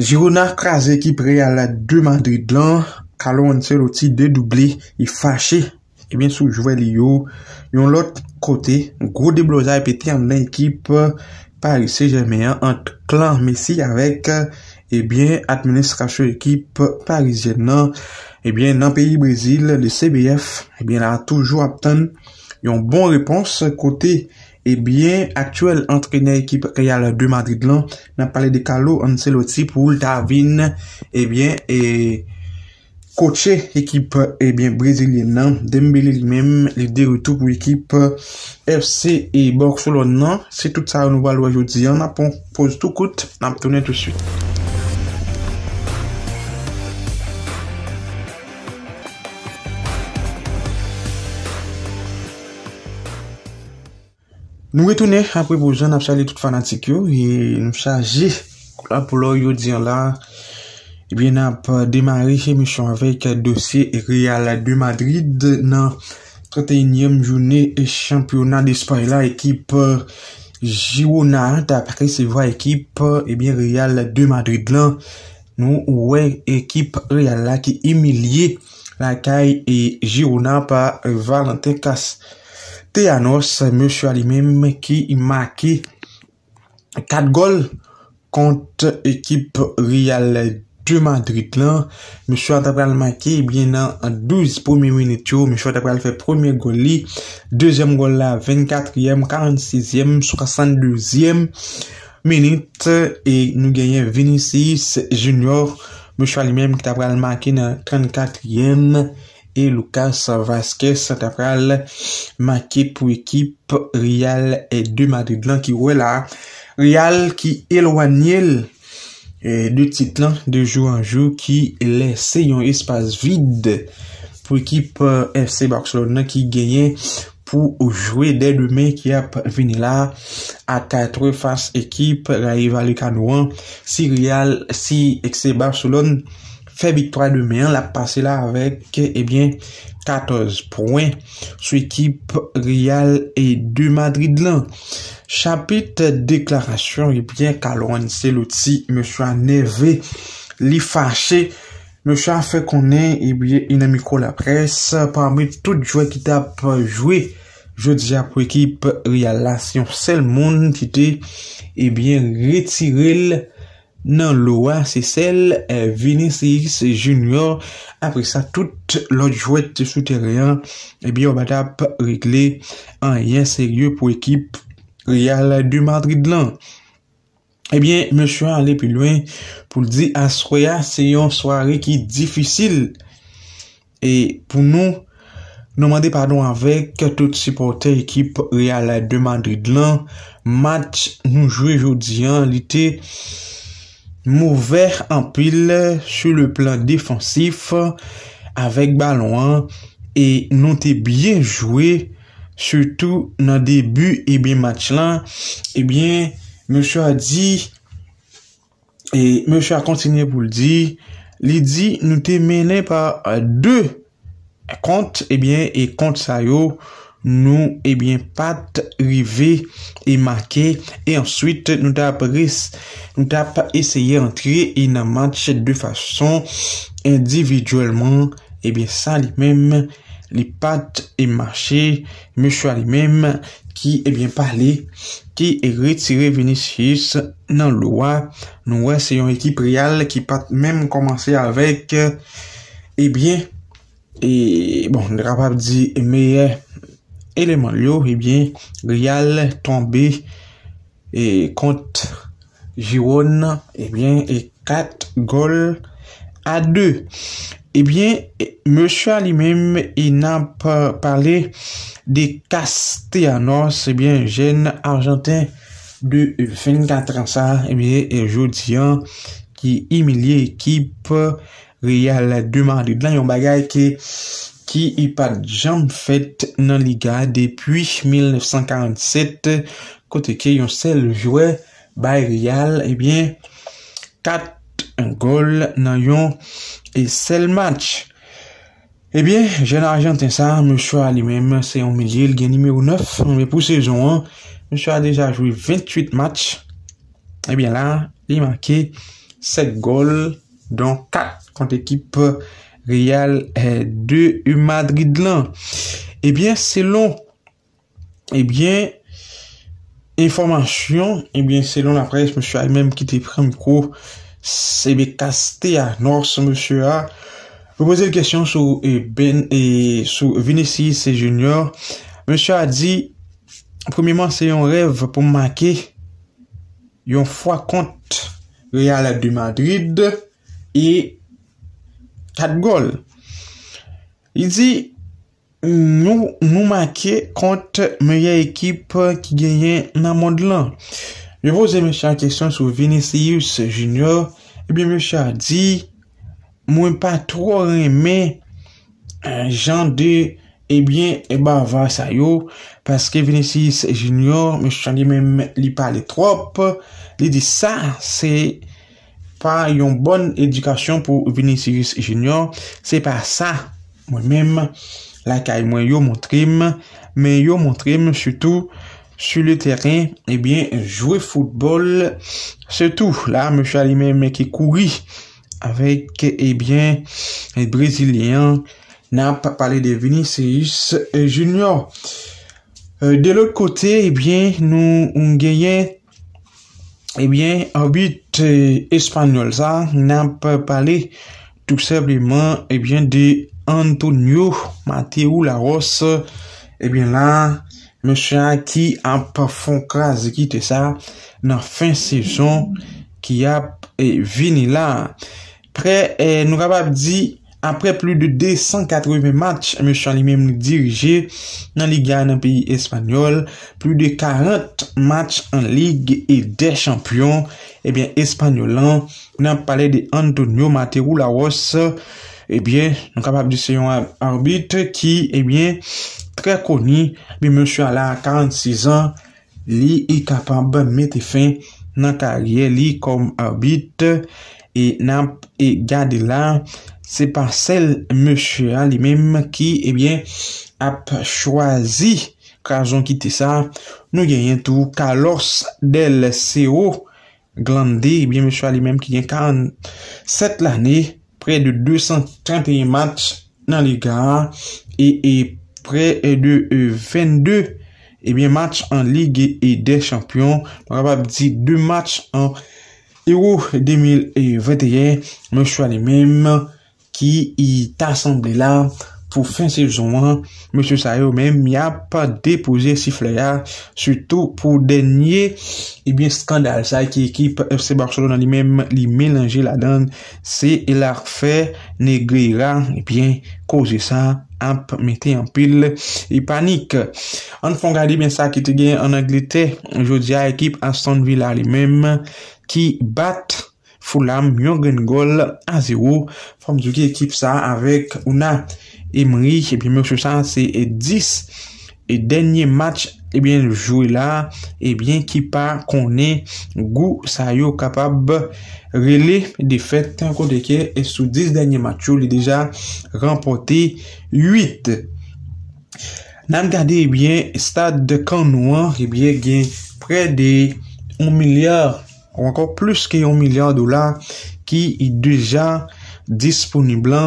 Girona kras ekip re ala 2 Madrid lan, kalou anse louti 2 doubli, i fache, e bin sou jouve li yo. Yon lot kote, grou debloza epiti an ekip Paris Saint-Germain, an klan Messi avek, e bin administrasyon ekip Parisien nan. E bin nan peyi Brazil, le CBF, e bin la toujou aptan, yon bon repons kote. Ebyen, eh aktuel antrene ekip Ke yal 2 Madrid lan Nan pale de Kalo, Ancelotti, Poul, Tavine Ebyen, eh e Koche ekip eh Ebyen, Brezilyen nan, Dembélé li men Li deyoutou pou ekip FC e Borsolo nan Se tout sa anouval wajouti Yon apon, pouz tout kout, nan petounen tout suite Nou retoune apre pou zan ap sa li tout fanatik yo E nou sa je Kou la pou lor yo diyan la Ebyen ap demare Che me chanvek dosye Real De Madrid nan 31 jounen championan De Spaila ekip euh, Girona Ebyen eh Real de Madrid Nou ouwe Ekip Real la ki emilye La kaye Girona Pa Valentin Kass Téanos, mè chou alimèm, mè ki maki 4 gol kont ekip Riyal 2 Madrid lan. Mè chou atapal maki, bè nan 12 poumè menit yo. Mè chou atapal fè 1è gol li. 2èm gol la, 24èm, 46èm, 62èm menit. E nou genyen Vinicis Junior, mè chou alimèm ki tapal maki nan 34èm. E lukas vaskè sè tapral makè pou ekip Rial dè Madrid lan ki wè la. Rial ki elwanyèl dè titlan de jou an jou ki lè se yon espase vide pou ekip euh, FC Barcelona ki genyen pou jouè dè dè me ki ap vini la. A katre fase ekip Rivali Kanouan si Rial si ekse Barcelona. Fè victoire de mai an la passe la avek ebyen eh 14 pouen sou ekip Riyal e 2 Madrid lan. Chapit deklarasyon ebyen eh Karl-Johan Seloti me chwa neve li fache. Me chwa fè konen eh ebyen in amiko la pres. Parmi tout jouè ki tap jouè, jouè diapou ekip Riyal la Sionsel Moun kite ebyen retirel Riyal. nan Loa Cecel euh, Vinicius Junior apre sa tout lot jwet sou teryen, ebi yo bata pou regle an yen seryou pou ekip Real de Madrid lan ebi me sou alè pi lwen pou ldi Asroya se yon sware ki difisil e pou nou nou mande padon avèk tout supporter ekip Real de Madrid lan match nou jwe jou diyan lite Mouver an pil sou le plan defansif avèk balon an. E nou te byen jwé. Soutou nan debu ebyen match lan. Ebyen, eh mèchou a di. E mèchou a kontinye pou l di. Li di nou te menè pa 2 kont. Ebyen, eh e kont sayo. Nou, ebyen, eh pat rive e make, e answit nou ta pa res, nou ta pa eseye antre in a match de fason, individwèlman ebyen, sa li mem li pat e mache me chwa li mem ki, ebyen, pale ki e retire Venisius nan lwa, nou wè se yon ekip real ki pat mem komanse avèk, ebyen eh e, bon, lera pa di, e meye le manlyo, ebyen, eh Rial tombe kont Jiron ebyen, e kat gol a 2 ebyen, M. Ali mèm, i nan parle de Castellanos ebyen, jen Argentin de fin 4 ansa ebyen, e Jotian ki imilie ekip Rial a 2 manly dan yon bagay ki ki ipad jam fèt nan liga depi 1947, kote ke yon sel jwè baye real, ebyen, eh kat an gol nan yon e sel match. Ebyen, eh jen a agenten sa, mè chwa li mèm se yon milil gen nime ou 9, mè pou sezon 1, mè chwa deja jwè 28 match, ebyen la, li makè 7 gol, don 4 kont ekip fèt, Real de Madrid lan. Ebyen, selon ebyen informasyon, ebyen, selon la prez, M. A. M. ki te prem ko sebe kaste a nors, M. A. Pwè pwese l kèsyon sou Vinicius jenior, M. A. di premiman se yon rev pou manke yon fwa kont Real de Madrid e Pat gol. Li di, nou, nou ma ke kont meye ekip ki genyen nan mod lan. Li voze me chan kesyon sou Vinicius Junior. Ebyen eh me chan di, mwen pa tro reme euh, jan de, ebyen, eh eba va sa yo. Paske Vinicius Junior, me chan di, men li pale trop. Li di sa, se... pa yon bon edikasyon pou Vinicius Junior, se pa sa mwen mèm, la ka yon yon moutrim, mè yon moutrim, sè tou, sou le terren, ebyen, eh jwè foutbol, sè tou, la mè chalimè mè ki kouri avèk, ebyen, eh brésilien, nan pa pale de Vinicius Junior. Euh, de l'ot kote, ebyen, eh nou yon gèyè ebyen, obit espanyol sa nan pa pale tout sebleman eh de Antonio Mateo Laros e bin la mèche eh a ki an pa fon kras ki te sa nan fin sezon ki a eh, vini la pre nou kapap di apre plou de 280 match me chou alimem dirije nan ligay nan peyi espanyol plou de 40 match an lig e de champion ebyen eh espanyolan nan pale de Antonio Mateo Laros ebyen eh nan kapap di seyon arbit ki ebyen eh tre koni bi me chou ala 46 an li e kapap mette fin nan karye li kom arbit e nan e gade la Se pa sel mèche alimèm ki ap chwazi kwa zon kiti sa nou genyen tou. Kwa lors del seyo glande, mèche alimèm ki genyen 47 lannè, pre de 231 match nan Liga A, e pre de 22 match an Ligue E des Champion, mèche alimèm ki genyen 222 match an Ero 2021, mèche alimèm ki genyen 222 match an Ero 2021, ki it asemble eh la pou fin sejouan, M. Sayo menm ya pa depoze sifle ya, suto pou denye skandal sa, ki ekip FC Barcelona li menm li melange la dan, eh se il la refe negre iran, e bin koze sa ap mette yon pil, li panik. An Fongali menm sa ki te gen an Anglite, jodi ya ekip Aston Villa li menm, ki batte, Fulam yon gen gol a 0 Fomzuki ekip sa Avèk ouna emri Ebyen mè chousan se e 10 E denye match Ebyen eh jou e eh la Ebyen ki pa konè Gou sa yo kapab Relè defète E sou 10 denye match Ou li deja rempote 8 Nan gade ebyen Stade de Kanouan Ebyen eh gen prè de 1 milyard ou ankon plus ki yon milyon dolar ki yon deja disponiblan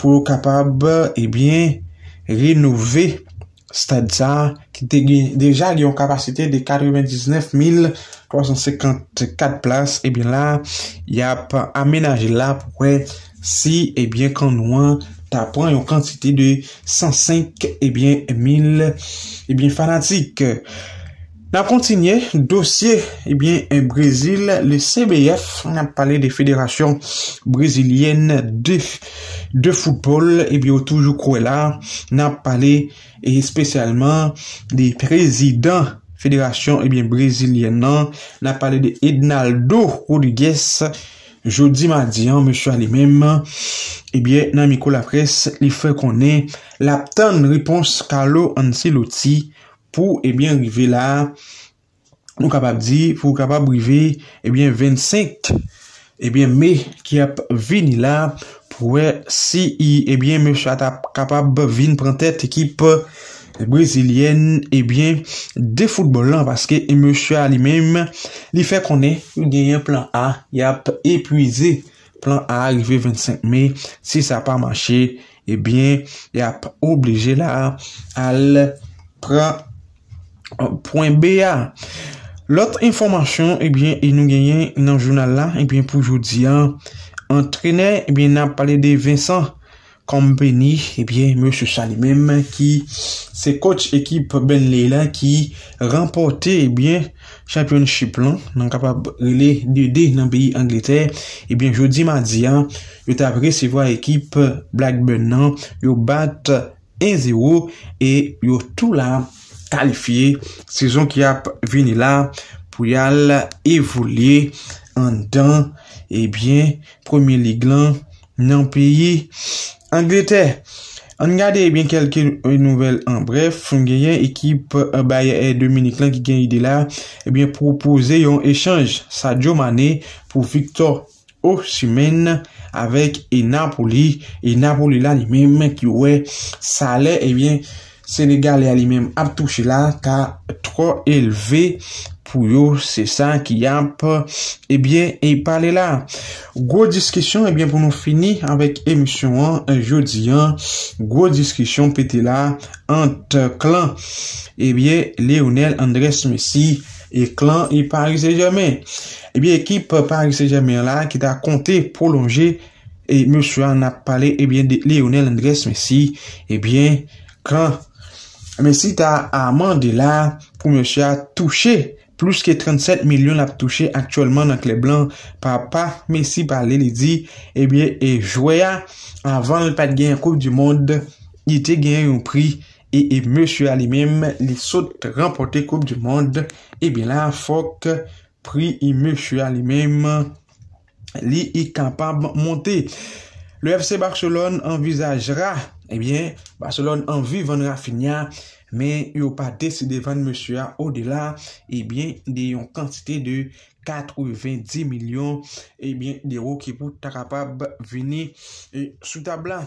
pou kapab, ebyen, rinouve stajan ki deja yon kapasite de 49354 plas ebyen la, yon amenaje la poukwen si, ebyen, eh kan nouan ta pran yon kantite de 105, ebyen, eh mil ebyen eh fanatik ebyen Nan kontinye, dosye, ebyen, en Brezil, le CBF, nan pale de federation brezilienne de foupol, ebyen, ou toujou kouela, nan pale, e spesyalman, de prezident federation, ebyen, brezilienne, nan, nan pale de Ednaldo Rodiguez, jodi madi, an, mè chou alimèm, ebyen, nan Mikola Pres, li fè konè, la tèn ripons Kalo Anciloti, pou ebyen eh rive la nou kapab di pou kapab rive ebyen 25 ebyen me ki ap vini la pou e si ebyen eh me chata kapab vini prantet ekip brezilyen eh ebyen de foutbolan paske e me chata li mem li fe konen yon plan a yap epuize plan a rive 25 me si sa pa manche ebyen yap oblije la al prant Lote informasyon nou genyen nan jounal la Pou joudi entrene nan pale de Vincent Kompeni eh Monsen Salimem ki se kouch ekip Ben Lela Ki rempote eh champion ship lan Nan kapab le de nan peyi Angleterre Joudi madi yo tabre se vwa ekip Blackburn nan Yo bat 1-0 Yo tou la kalifiye, sezon ki ap vini la pou yal evoliye an dan ebyen, eh Premier League lan nan piye Angleterre, an gade ebyen eh kelke nouvel an bref yon genyen ekip Dominique lan ki genyi de la ebyen eh pou pouze yon echange sa Joe Mané pou Victor Horsmane avèk e Napoli, e Napoli lan yon men ki wè salè ebyen Senegal li alimem ap touche la. Ta tro elve. Pou yo se sa ki yap. Ebyen e pale la. Gwo diskisyon. Ebyen pou nou fini. Awek emisyon an. Jodi an. Gwo diskisyon pete la. Ante klan. Ebyen. Leonel Andres Messi. E eh klan. E parise jame. Ebyen. Ki pa parise jame la. Ki ta konte. Polonge. E monsiwa na pale. Ebyen. De Leonel Andres Messi. Ebyen. Klan. Mesi ta amande la pou Meshia touche. Plus ke 37 milyon la touche aktualman nan Kleblan. Papa Mesi pale li di. Ebyen e joya. Avan le pat gen yon koup di moun. Yite gen yon pri. E yon e Meshia li mèm li sote rempote koup di moun. Ebyen la fok pri yon Meshia li mèm. Li yi kampa monte. Le FC Barcelon envisajera... Ebyen, Barcelona anvi van rafinyan, men yon pa deside van monsu ya o de la, ebyen, de yon kantite de 4 ou 20 milyon, ebyen, de ro ki pou tak apab vini eh, sou tabla.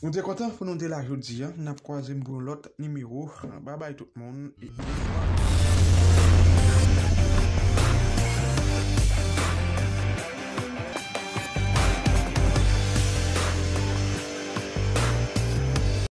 Mwen de kontan pou nou de la jodi, nap kwa zem goun lot nimi ro. Ba bay tout moun.